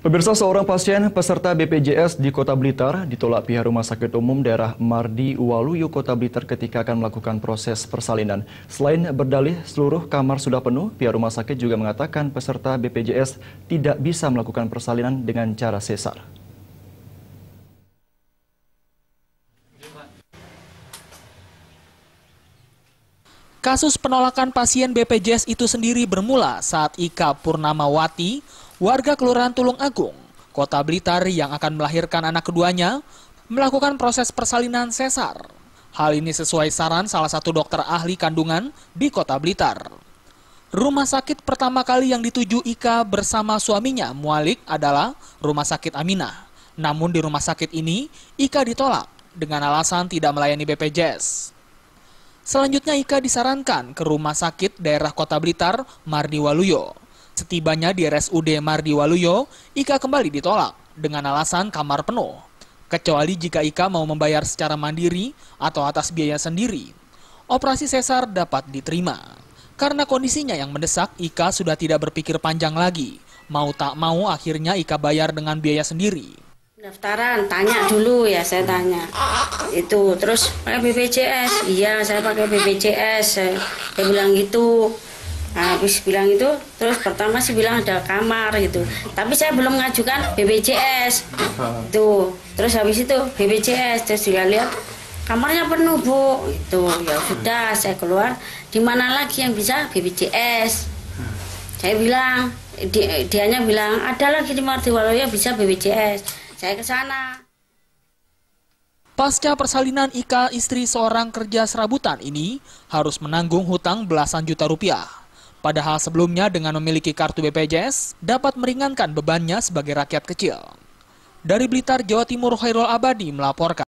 Pemirsa seorang pasien peserta BPJS di Kota Blitar ditolak pihak Rumah Sakit Umum Daerah Mardi Uwaluyu Kota Blitar ketika akan melakukan proses persalinan. Selain berdalih seluruh kamar sudah penuh, pihak rumah sakit juga mengatakan peserta BPJS tidak bisa melakukan persalinan dengan cara sesar. Kasus penolakan pasien BPJS itu sendiri bermula saat Ika Purnamawati, warga Kelurahan Tulung Agung, Kota Blitar yang akan melahirkan anak keduanya, melakukan proses persalinan sesar. Hal ini sesuai saran salah satu dokter ahli kandungan di Kota Blitar. Rumah sakit pertama kali yang dituju Ika bersama suaminya Mualik adalah Rumah Sakit Aminah. Namun di rumah sakit ini, Ika ditolak dengan alasan tidak melayani BPJS. Selanjutnya Ika disarankan ke rumah sakit daerah Kota Blitar, Mardiwaluyo. Setibanya di RSUD Mardi Waluyo, Ika kembali ditolak dengan alasan kamar penuh. Kecuali jika Ika mau membayar secara mandiri atau atas biaya sendiri. Operasi sesar dapat diterima. Karena kondisinya yang mendesak, Ika sudah tidak berpikir panjang lagi. Mau tak mau akhirnya Ika bayar dengan biaya sendiri. Daftaran tanya dulu ya saya tanya. Itu, terus pakai BPJS. Iya, saya pakai BPJS. Saya, saya bilang gitu habis bilang itu terus pertama sih bilang ada kamar gitu tapi saya belum mengajukan BPJS tuh terus habis itu BPJS terus dia lihat kamarnya penuh bu itu ya sudah saya keluar di mana lagi yang bisa BPJS saya bilang di, dianya bilang ada lagi di Martiwaloya bisa BPJS saya ke sana Pasca persalinan Ika, istri seorang kerja serabutan ini harus menanggung hutang belasan juta rupiah. Padahal sebelumnya dengan memiliki kartu BPJS dapat meringankan bebannya sebagai rakyat kecil. Dari Blitar, Jawa Timur Khairul Abadi melaporkan.